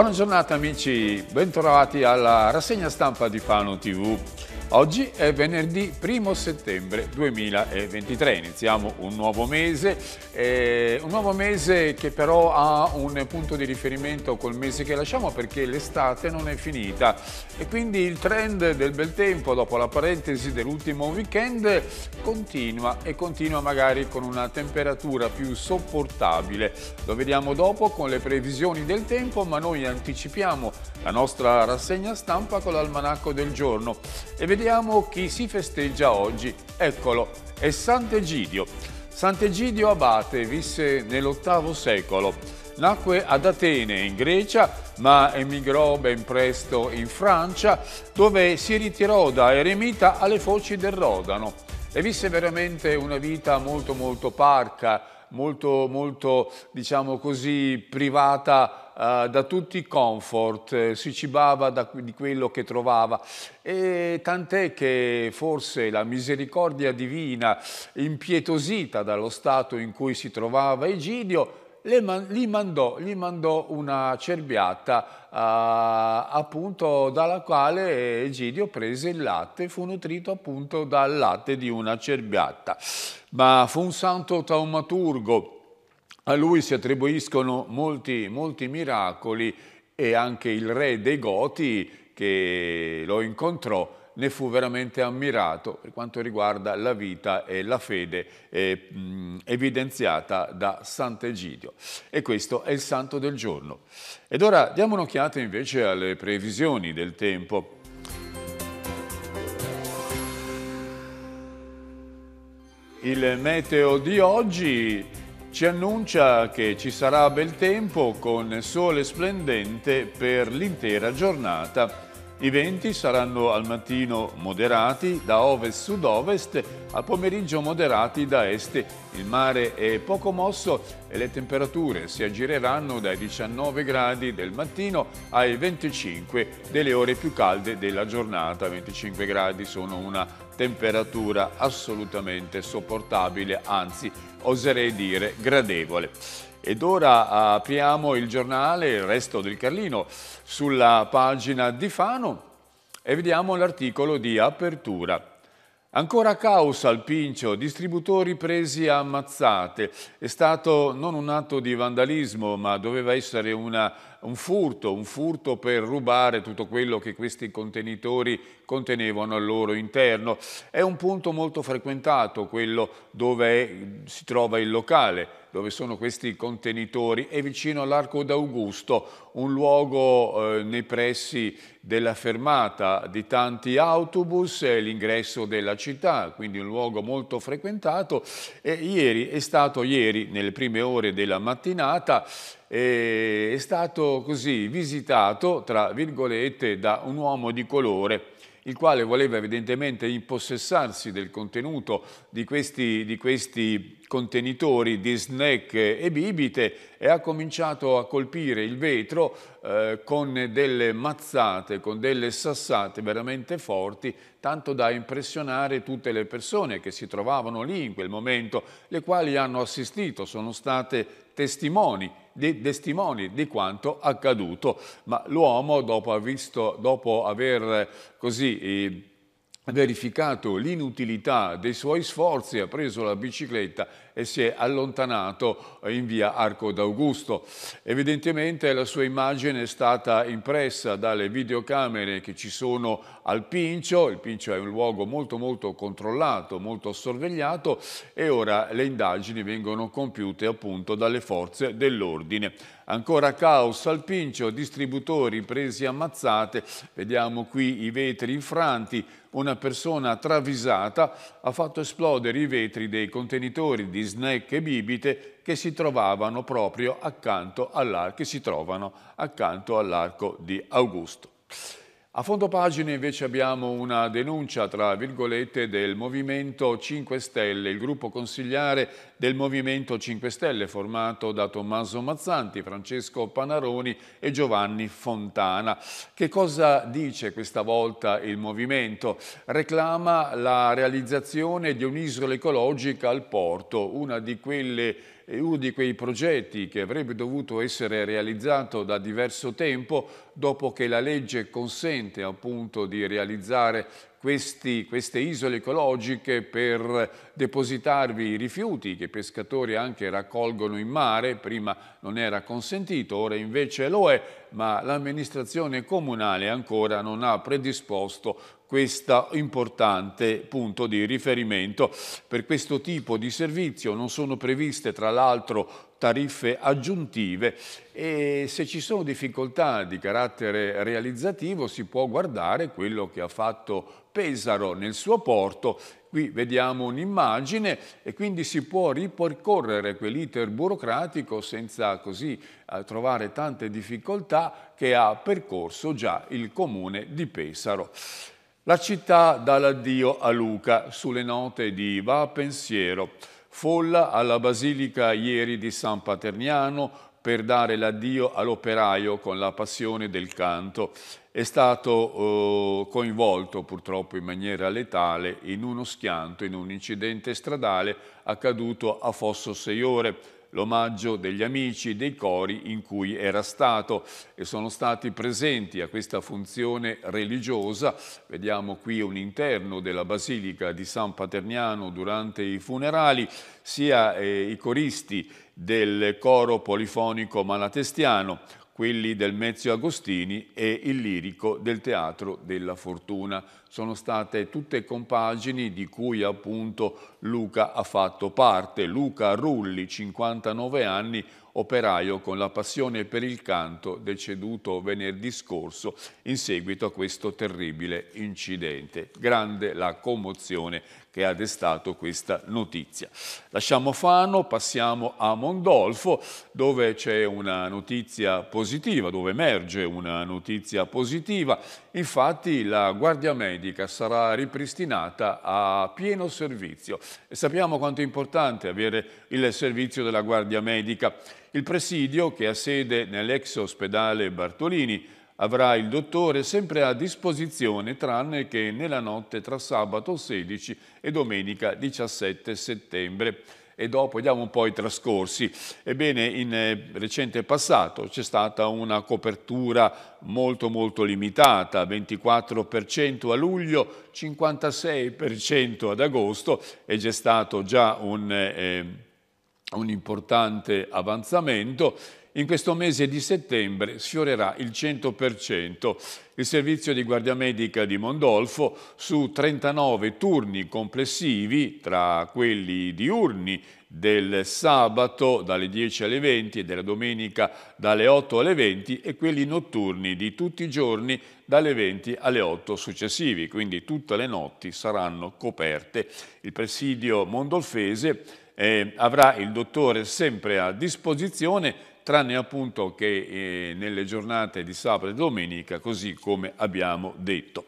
Buona giornata amici, bentrovati alla rassegna stampa di Fano TV. Oggi è venerdì 1 settembre 2023, iniziamo un nuovo mese, eh, un nuovo mese che però ha un punto di riferimento col mese che lasciamo perché l'estate non è finita e quindi il trend del bel tempo dopo la parentesi dell'ultimo weekend continua e continua magari con una temperatura più sopportabile. Lo vediamo dopo con le previsioni del tempo ma noi anticipiamo la nostra rassegna stampa con l'almanacco del giorno e Vediamo chi si festeggia oggi. Eccolo, è Sant'Egidio. Sant'Egidio Abate visse nell'VIII secolo. Nacque ad Atene, in Grecia, ma emigrò ben presto in Francia, dove si ritirò da eremita alle foci del Rodano e visse veramente una vita molto molto parca, molto molto, diciamo così, privata eh, da tutti i comfort, eh, si cibava da, di quello che trovava e tant'è che forse la misericordia divina, impietosita dallo stato in cui si trovava Egidio, man gli, mandò, gli, mandò, una cerbiata uh, eh, appunto dalla quale Egidio prese il latte e fu nutrito appunto dal latte di una cerbiata. Ma fu un santo taumaturgo a lui si attribuiscono molti, molti miracoli e anche il re dei Goti che lo incontrò ne fu veramente ammirato per quanto riguarda la vita e la fede eh, evidenziata da Sant'Egidio. E questo è il santo del giorno. Ed ora diamo un'occhiata invece alle previsioni del tempo. Il meteo di oggi ci annuncia che ci sarà bel tempo con sole splendente per l'intera giornata. I venti saranno al mattino moderati da ovest-sud-ovest, al pomeriggio moderati da est. Il mare è poco mosso e le temperature si aggireranno dai 19 gradi del mattino ai 25 delle ore più calde della giornata. 25 gradi sono una temperatura assolutamente sopportabile, anzi oserei dire gradevole. Ed ora apriamo il giornale, il resto del Carlino, sulla pagina di Fano e vediamo l'articolo di apertura. Ancora caos al Pincio, distributori presi a ammazzate. È stato non un atto di vandalismo, ma doveva essere una un furto, un furto per rubare tutto quello che questi contenitori contenevano al loro interno. È un punto molto frequentato quello dove è, si trova il locale, dove sono questi contenitori, è vicino all'Arco d'Augusto, un luogo eh, nei pressi della fermata di tanti autobus, l'ingresso della città, quindi un luogo molto frequentato. E ieri è stato ieri, nelle prime ore della mattinata, è stato così visitato, tra virgolette, da un uomo di colore il quale voleva evidentemente impossessarsi del contenuto di questi, di questi contenitori di snack e bibite e ha cominciato a colpire il vetro eh, con delle mazzate, con delle sassate veramente forti, tanto da impressionare tutte le persone che si trovavano lì in quel momento, le quali hanno assistito, sono state testimoni di, testimoni di quanto accaduto. Ma l'uomo, dopo, dopo, aver così... Eh, verificato l'inutilità dei suoi sforzi, ha preso la bicicletta e si è allontanato eh, in via Arco d'Augusto. Evidentemente la sua immagine è stata impressa dalle videocamere che ci sono al Pincio, il Pincio è un luogo molto molto controllato, molto sorvegliato e ora le indagini vengono compiute appunto dalle forze dell'ordine. Ancora caos al Pincio, distributori presi ammazzate, vediamo qui i vetri infranti, una persona travisata ha fatto esplodere i vetri dei contenitori di snack e bibite che si trovavano proprio accanto all'arco di Augusto. A fondo pagina invece abbiamo una denuncia, tra virgolette, del Movimento 5 Stelle, il gruppo consigliare del Movimento 5 Stelle formato da Tommaso Mazzanti, Francesco Panaroni e Giovanni Fontana. Che cosa dice questa volta il Movimento? Reclama la realizzazione di un'isola ecologica al porto, una di quelle è uno di quei progetti che avrebbe dovuto essere realizzato da diverso tempo dopo che la legge consente appunto di realizzare questi, queste isole ecologiche per depositarvi i rifiuti che i pescatori anche raccolgono in mare, prima non era consentito, ora invece lo è, ma l'amministrazione comunale ancora non ha predisposto questo importante punto di riferimento. Per questo tipo di servizio non sono previste tra l'altro tariffe aggiuntive e se ci sono difficoltà di carattere realizzativo si può guardare quello che ha fatto Pesaro nel suo porto. Qui vediamo un'immagine e quindi si può ripercorrere quell'iter burocratico senza così eh, trovare tante difficoltà che ha percorso già il comune di Pesaro. La città dà l'addio a Luca sulle note di Va Pensiero, folla alla Basilica ieri di San Paterniano per dare l'addio all'operaio con la passione del canto. È stato eh, coinvolto purtroppo in maniera letale in uno schianto, in un incidente stradale accaduto a Fosso Seiore, l'omaggio degli amici, dei cori in cui era stato e sono stati presenti a questa funzione religiosa. Vediamo qui un interno della Basilica di San Paterniano durante i funerali, sia eh, i coristi del coro polifonico malatestiano quelli del Mezzo Agostini e il lirico del Teatro della Fortuna. Sono state tutte compagini di cui appunto Luca ha fatto parte. Luca Rulli, 59 anni, operaio con la passione per il canto, deceduto venerdì scorso in seguito a questo terribile incidente. Grande la commozione che ha destato questa notizia. Lasciamo Fano, passiamo a Mondolfo dove c'è una notizia positiva, dove emerge una notizia positiva. Infatti la guardia medica sarà ripristinata a pieno servizio e sappiamo quanto è importante avere il servizio della guardia medica. Il presidio che ha sede nell'ex ospedale Bartolini avrà il dottore sempre a disposizione tranne che nella notte tra sabato 16 e domenica 17 settembre. E dopo vediamo un po' i trascorsi. Ebbene, in eh, recente passato c'è stata una copertura molto molto limitata, 24% a luglio, 56% ad agosto e c'è stato già un... Eh, un importante avanzamento in questo mese di settembre sfiorerà il 100%. Il servizio di guardia medica di Mondolfo su 39 turni complessivi tra quelli diurni del sabato dalle 10 alle 20 e della domenica dalle 8 alle 20 e quelli notturni di tutti i giorni dalle 20 alle 8 successivi, quindi tutte le notti saranno coperte. Il presidio mondolfese eh, avrà il dottore sempre a disposizione tranne appunto che eh, nelle giornate di sabato e domenica, così come abbiamo detto.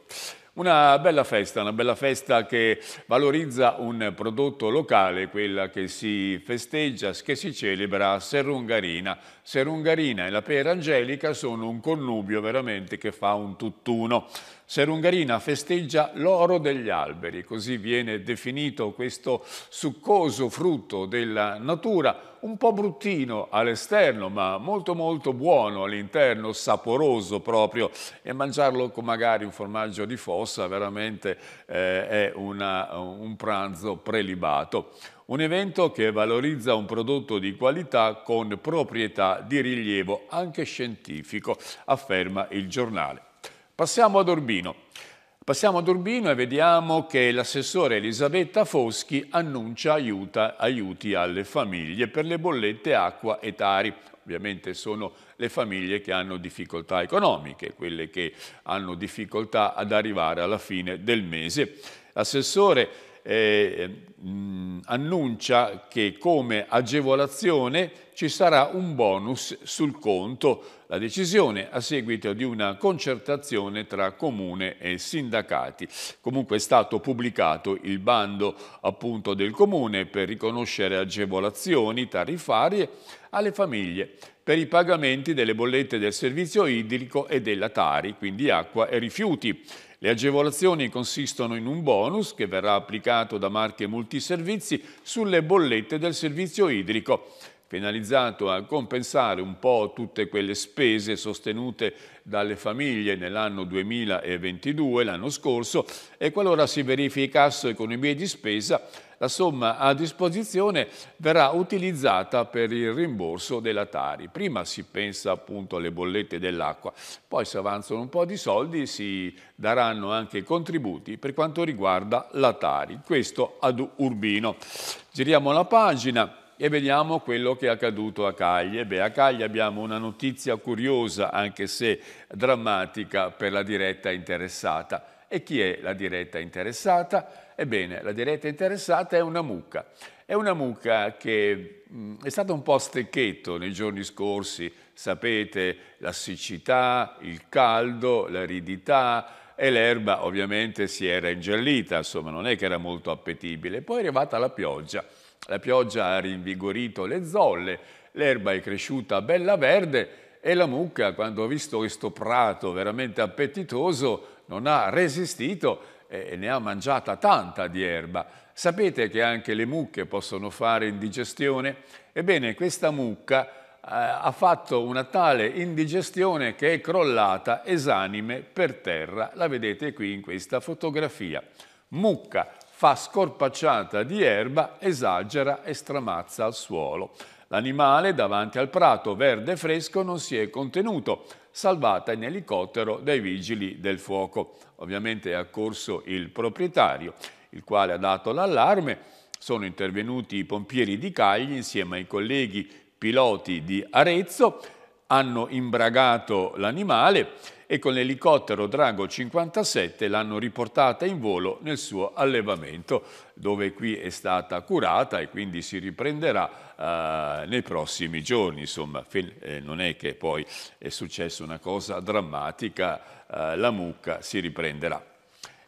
Una bella festa, una bella festa che valorizza un prodotto locale, quella che si festeggia, che si celebra a Serungarina. Serungarina e la pera angelica sono un connubio veramente che fa un tutt'uno. Serungarina festeggia l'oro degli alberi, così viene definito questo succoso frutto della natura, un po' bruttino all'esterno, ma molto molto buono all'interno, saporoso proprio, e mangiarlo con magari un formaggio di fossa veramente eh, è una, un pranzo prelibato. Un evento che valorizza un prodotto di qualità con proprietà di rilievo anche scientifico, afferma il giornale. Passiamo ad Urbino. Passiamo ad Urbino e vediamo che l'assessore Elisabetta Foschi annuncia aiuta, aiuti alle famiglie per le bollette acqua e tari. Ovviamente sono le famiglie che hanno difficoltà economiche, quelle che hanno difficoltà ad arrivare alla fine del mese. L'assessore eh, mh, mm, annuncia che come agevolazione ci sarà un bonus sul conto, la decisione a seguito di una concertazione tra comune e sindacati. Comunque è stato pubblicato il bando appunto del comune per riconoscere agevolazioni tarifarie alle famiglie per i pagamenti delle bollette del servizio idrico e della Tari, quindi acqua e rifiuti le agevolazioni consistono in un bonus che verrà applicato da marche multiservizi sulle bollette del servizio idrico finalizzato a compensare un po' tutte quelle spese sostenute dalle famiglie nell'anno 2022, l'anno scorso, e qualora si verificasse economie di spesa, la somma a disposizione verrà utilizzata per il rimborso della Tari. Prima si pensa appunto alle bollette dell'acqua, poi se avanzano un po' di soldi si daranno anche contributi per quanto riguarda la Tari. Questo ad Urbino. Giriamo la pagina e vediamo quello che è accaduto a Cagli. E beh, a Cagli abbiamo una notizia curiosa, anche se drammatica, per la diretta interessata. E chi è la diretta interessata? Ebbene, la diretta interessata è una mucca. È una mucca che mh, mm, è stata un po' stecchetto nei giorni scorsi, sapete, la siccità, il caldo, l'aridità e l'erba ovviamente si era ingiallita, insomma non è che era molto appetibile. Poi è arrivata la pioggia la pioggia ha rinvigorito le zolle, l'erba è cresciuta bella verde e la mucca, quando ha visto questo prato veramente appetitoso, non ha resistito e ne ha mangiata tanta di erba. Sapete che anche le mucche possono fare indigestione? Ebbene, questa mucca eh, ha fatto una tale indigestione che è crollata esanime per terra. La vedete qui in questa fotografia. Mucca fa scorpacciata di erba, esagera e stramazza al suolo. L'animale davanti al prato verde fresco non si è contenuto, salvata in elicottero dai vigili del fuoco. Ovviamente è accorso il proprietario, il quale ha dato l'allarme. Sono intervenuti i pompieri di Cagli insieme ai colleghi piloti di Arezzo hanno imbragato l'animale e con l'elicottero Drago 57 l'hanno riportata in volo nel suo allevamento, dove qui è stata curata e quindi si riprenderà eh, nei prossimi giorni. Insomma, eh, non è che poi è successa una cosa drammatica, eh, la mucca si riprenderà.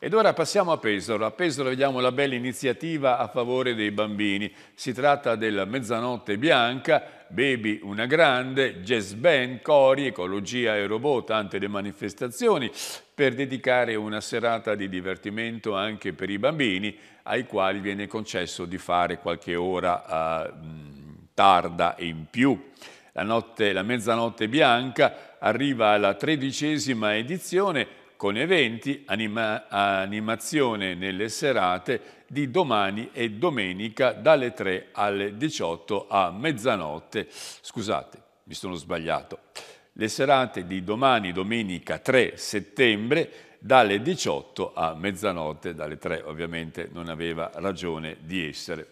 Ed ora passiamo a Pesaro. A Pesaro vediamo la bella iniziativa a favore dei bambini. Si tratta della Mezzanotte Bianca, Baby Una Grande, Jazz Band, Cori, Ecologia e Robot, tante le manifestazioni, per dedicare una serata di divertimento anche per i bambini, ai quali viene concesso di fare qualche ora eh, tarda in più. La, notte, la Mezzanotte Bianca arriva alla tredicesima edizione con eventi, anima animazione nelle serate di domani e domenica dalle 3 alle 18 a mezzanotte. Scusate, mi sono sbagliato. Le serate di domani, domenica 3 settembre, dalle 18 a mezzanotte, dalle 3 ovviamente non aveva ragione di essere.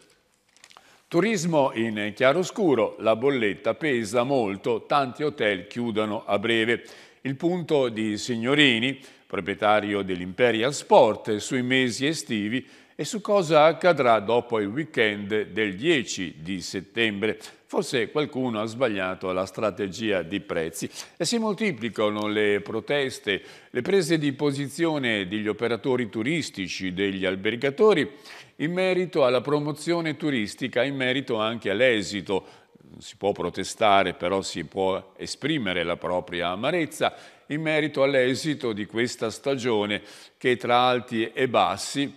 Turismo in chiaroscuro, la bolletta pesa molto, tanti hotel chiudono a breve. Il punto di Signorini, proprietario dell'Imperial Sport, sui mesi estivi e su cosa accadrà dopo il weekend del 10 di settembre. Forse qualcuno ha sbagliato la strategia di prezzi e si moltiplicano le proteste, le prese di posizione degli operatori turistici, degli albergatori in merito alla promozione turistica, in merito anche all'esito. Si può protestare, però si può esprimere la propria amarezza in merito all'esito di questa stagione che tra alti e bassi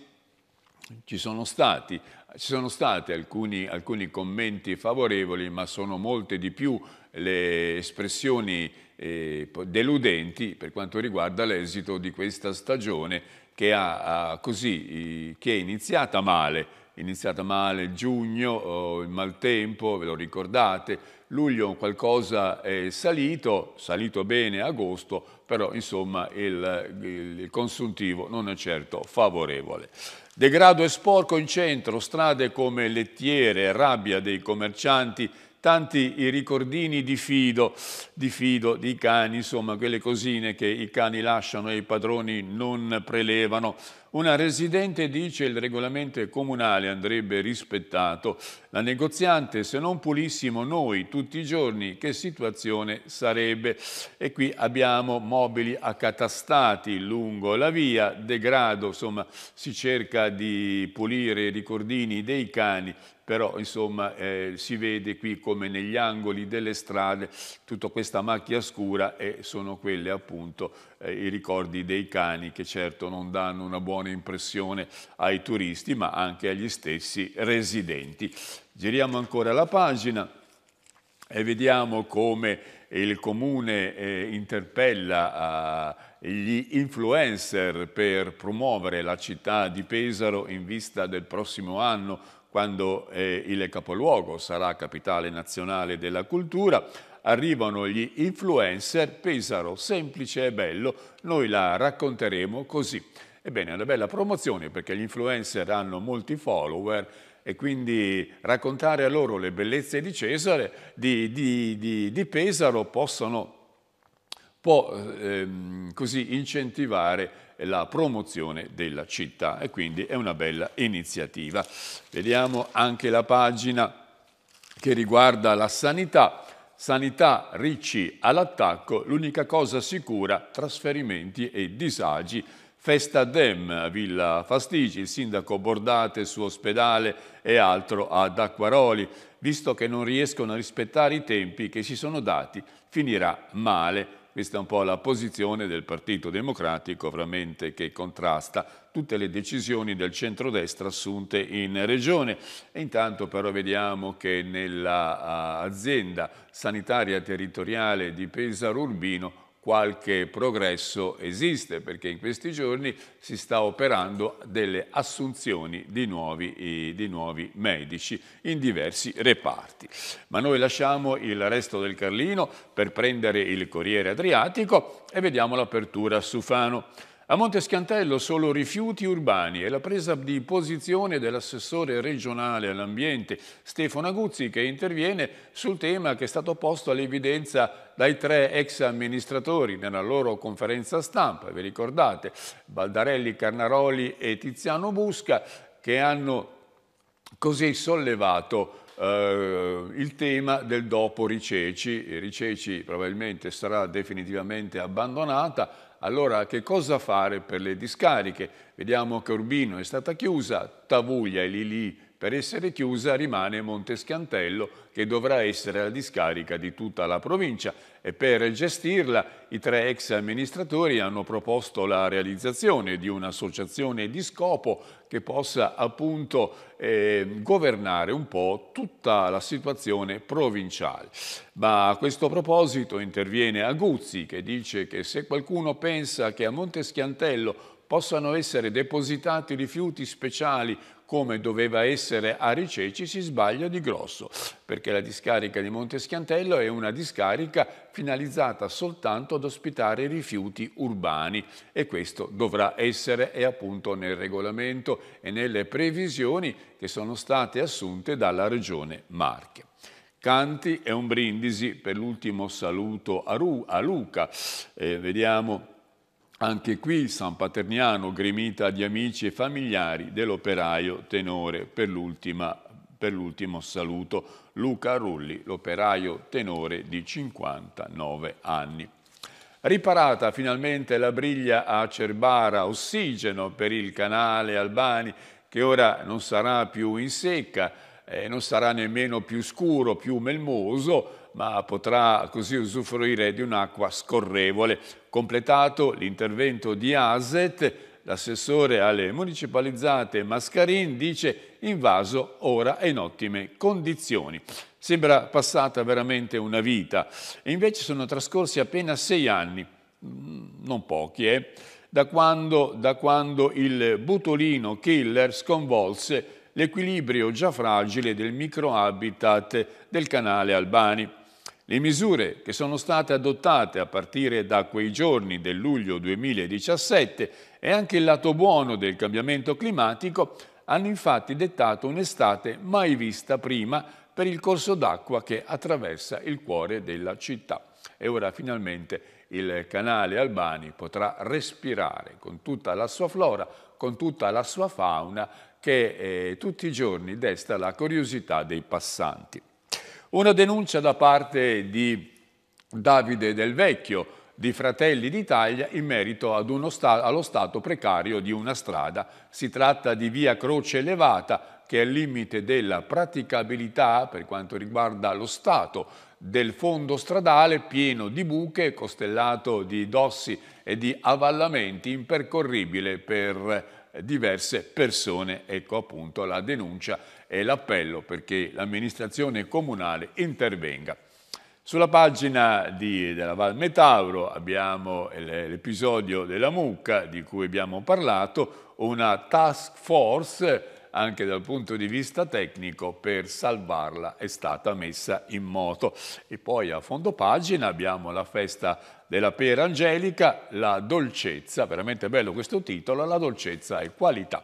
ci sono stati. Ci sono stati alcuni, alcuni commenti favorevoli, ma sono molte di più le espressioni eh, deludenti per quanto riguarda l'esito di questa stagione che, ha, ha così, eh, che è iniziata male, iniziata male giugno, il maltempo, ve lo ricordate, luglio qualcosa è salito, salito bene agosto, però insomma il, il, il consuntivo non è certo favorevole. Degrado e sporco in centro, strade come lettiere, rabbia dei commercianti, tanti i ricordini di fido, di fido, di cani, insomma quelle cosine che i cani lasciano e i padroni non prelevano. Una residente dice che il regolamento comunale andrebbe rispettato. La negoziante, se non pulissimo noi tutti i giorni, che situazione sarebbe? E qui abbiamo mobili accatastati lungo la via, degrado, insomma si cerca di pulire i ricordini dei cani però insomma eh, si vede qui come negli angoli delle strade tutta questa macchia scura e sono quelle appunto eh, i ricordi dei cani che certo non danno una buona impressione ai turisti ma anche agli stessi residenti. Giriamo ancora la pagina e vediamo come il comune eh, interpella eh, gli influencer per promuovere la città di Pesaro in vista del prossimo anno quando eh, il capoluogo sarà capitale nazionale della cultura, arrivano gli influencer, Pesaro semplice e bello, noi la racconteremo così. Ebbene, è una bella promozione perché gli influencer hanno molti follower e quindi raccontare a loro le bellezze di Cesare, di, di, di, di Pesaro, possono può ehm, così incentivare la promozione della città e quindi è una bella iniziativa. Vediamo anche la pagina che riguarda la sanità. Sanità ricci all'attacco, l'unica cosa sicura, trasferimenti e disagi. Festa Dem a Villa Fastigi, il sindaco Bordate su ospedale e altro ad Acquaroli. Visto che non riescono a rispettare i tempi che si sono dati, finirà male questa è un po' la posizione del Partito Democratico, veramente che contrasta tutte le decisioni del centrodestra assunte in regione. E intanto però vediamo che nell'azienda ah, sanitaria territoriale di Pesaro Urbino qualche progresso esiste perché in questi giorni si sta operando delle assunzioni di nuovi, eh, di nuovi, medici in diversi reparti. Ma noi lasciamo il resto del Carlino per prendere il Corriere Adriatico e vediamo l'apertura su Fano. A Montescantello solo rifiuti urbani e la presa di posizione dell'assessore regionale all'ambiente Stefano Aguzzi che interviene sul tema che è stato posto all'evidenza dai tre ex amministratori nella loro conferenza stampa, vi ricordate, Baldarelli, Carnaroli e Tiziano Busca che hanno così sollevato Uh, il tema del dopo Riceci. Riceci probabilmente sarà definitivamente abbandonata, allora che cosa fare per le discariche? Vediamo che Urbino è stata chiusa, Tavuglia è lì lì per essere chiusa rimane Monteschiantello che dovrà essere la discarica di tutta la provincia e per gestirla i tre ex amministratori hanno proposto la realizzazione di un'associazione di scopo che possa appunto eh, governare un po' tutta la situazione provinciale. Ma a questo proposito interviene Aguzzi che dice che se qualcuno pensa che a Monteschiantello possano essere depositati rifiuti speciali come doveva essere a Riceci si sbaglia di grosso, perché la discarica di Monte Schiantello è una discarica finalizzata soltanto ad ospitare rifiuti urbani e questo dovrà essere e appunto nel regolamento e nelle previsioni che sono state assunte dalla Regione Marche. Canti e un brindisi per l'ultimo saluto a, Ru a Luca. Eh, vediamo anche qui San Paterniano gremita di amici e familiari dell'operaio tenore per, per l'ultimo saluto. Luca Rulli, l'operaio tenore di 59 anni. Riparata finalmente la briglia a Cerbara, ossigeno per il canale Albani, che ora non sarà più in secca, eh, non sarà nemmeno più scuro, più melmoso, ma potrà così usufruire di un'acqua scorrevole. Completato l'intervento di ASET, l'assessore alle municipalizzate Mascarin dice invaso ora è in ottime condizioni. Sembra passata veramente una vita e invece sono trascorsi appena sei anni, mm, non pochi, eh? da, quando, da quando il butolino killer sconvolse l'equilibrio già fragile del microhabitat del canale Albani. Le misure che sono state adottate a partire da quei giorni del luglio 2017 e anche il lato buono del cambiamento climatico hanno infatti dettato un'estate mai vista prima per il corso d'acqua che attraversa il cuore della città. E ora finalmente il canale Albani potrà respirare con tutta la sua flora, con tutta la sua fauna che eh, tutti i giorni desta la curiosità dei passanti. Una denuncia da parte di Davide Del Vecchio, di Fratelli d'Italia in merito sta allo stato precario di una strada. Si tratta di via Croce Elevata, che è al limite della praticabilità per quanto riguarda lo stato del fondo stradale pieno di buche, costellato di dossi e di avallamenti impercorribile per diverse persone. Ecco appunto la denuncia e l'appello perché l'amministrazione comunale intervenga. Sulla pagina di, della Val Metauro abbiamo l'episodio della mucca di cui abbiamo parlato, una task force anche dal punto di vista tecnico per salvarla è stata messa in moto. E poi a fondo pagina abbiamo la festa della pera angelica, la dolcezza, veramente bello questo titolo, la dolcezza e qualità.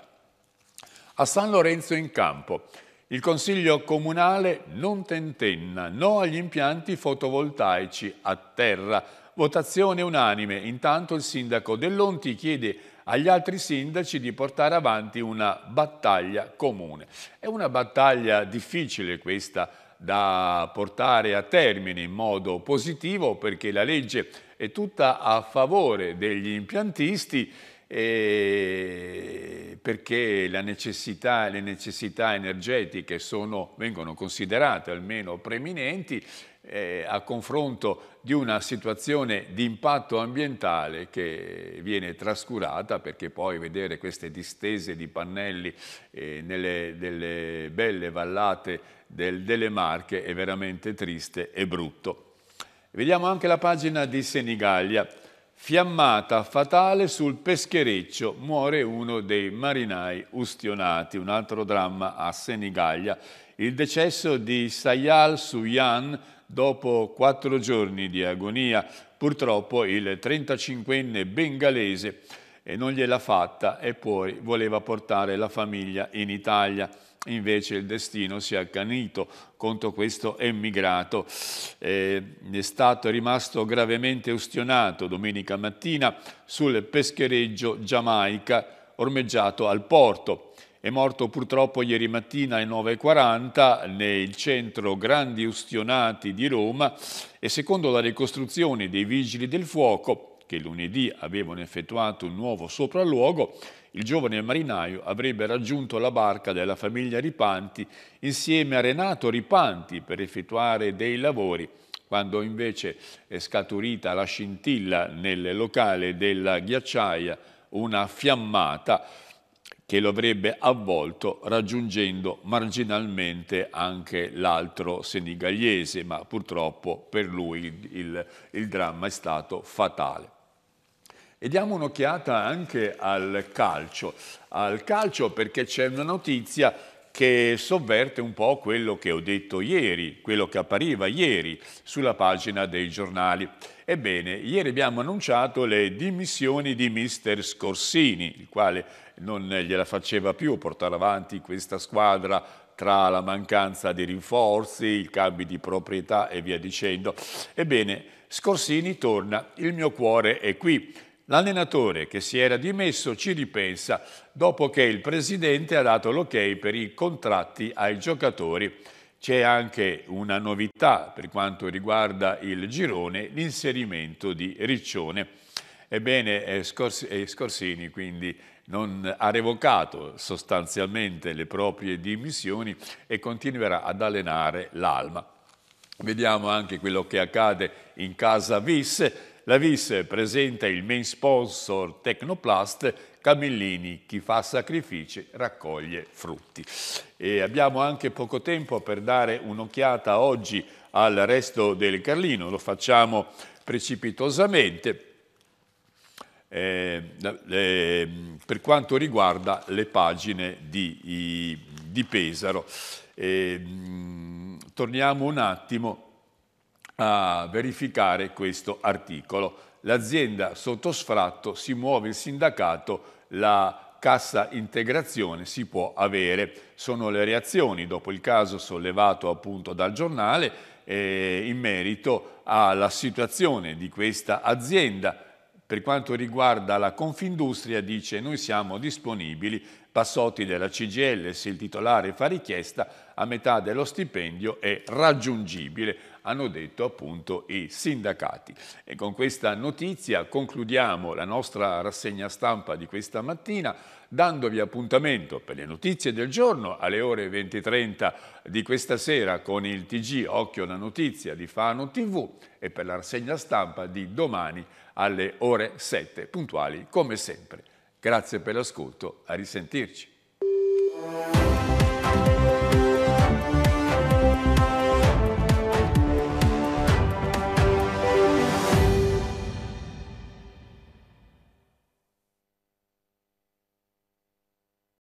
A San Lorenzo in campo. Il Consiglio Comunale non tentenna, no agli impianti fotovoltaici a terra. Votazione unanime. Intanto il sindaco Dell'Onti chiede agli altri sindaci di portare avanti una battaglia comune. È una battaglia difficile questa da portare a termine in modo positivo perché la legge è tutta a favore degli impiantisti e perché necessità, le necessità energetiche sono, vengono considerate almeno preminenti eh, a confronto di una situazione di impatto ambientale che viene trascurata perché poi vedere queste distese di pannelli eh, nelle, nelle belle vallate del, delle Marche è veramente triste e brutto. Vediamo anche la pagina di Senigallia. Fiammata fatale sul peschereccio, muore uno dei marinai ustionati, un altro dramma a Senigallia. Il decesso di Sayal Suyan, Dopo quattro giorni di agonia, purtroppo il 35enne bengalese non gliel'ha fatta e poi voleva portare la famiglia in Italia. Invece il destino si è accanito contro questo emigrato. Eh, è stato rimasto gravemente ustionato domenica mattina sul peschereggio Giamaica ormeggiato al porto è morto purtroppo ieri mattina alle 9.40 nel centro Grandi Ustionati di Roma e secondo la ricostruzione dei Vigili del Fuoco, che lunedì avevano effettuato un nuovo sopralluogo, il giovane marinaio avrebbe raggiunto la barca della famiglia Ripanti insieme a Renato Ripanti per effettuare dei lavori quando invece è scaturita la scintilla nel locale della ghiacciaia una fiammata che lo avrebbe avvolto raggiungendo marginalmente anche l'altro senigallese, ma purtroppo per lui il, il, il dramma è stato fatale. E diamo un'occhiata anche al calcio, al calcio perché c'è una notizia che sovverte un po' quello che ho detto ieri, quello che appariva ieri sulla pagina dei giornali. Ebbene, ieri abbiamo annunciato le dimissioni di mister Scorsini, il quale non gliela faceva più portare avanti questa squadra tra la mancanza di rinforzi, i cambi di proprietà e via dicendo. Ebbene, Scorsini torna, il mio cuore è qui L'allenatore che si era dimesso ci ripensa dopo che il presidente ha dato l'ok per i contratti ai giocatori. C'è anche una novità per quanto riguarda il girone, l'inserimento di Riccione. Ebbene, Scorsini quindi non ha revocato sostanzialmente le proprie dimissioni e continuerà ad allenare l'Alma. Vediamo anche quello che accade in casa Vis, la Visse presenta il main sponsor Tecnoplast Camillini, chi fa sacrifici raccoglie frutti. E abbiamo anche poco tempo per dare un'occhiata oggi al resto del Carlino, lo facciamo precipitosamente eh, eh, per quanto riguarda le pagine di, di Pesaro. Eh, torniamo un attimo a verificare questo articolo. L'azienda sotto sfratto si muove il sindacato, la cassa integrazione si può avere. Sono le reazioni dopo il caso sollevato appunto dal giornale eh, in merito alla situazione di questa azienda. Per quanto riguarda la Confindustria dice noi siamo disponibili, Passotti della CGL se il titolare fa richiesta a metà dello stipendio è raggiungibile hanno detto appunto i sindacati. E con questa notizia concludiamo la nostra rassegna stampa di questa mattina dandovi appuntamento per le notizie del giorno alle ore 20.30 di questa sera con il TG Occhio alla Notizia di Fano TV e per la rassegna stampa di domani alle ore 7 puntuali come sempre. Grazie per l'ascolto, a risentirci.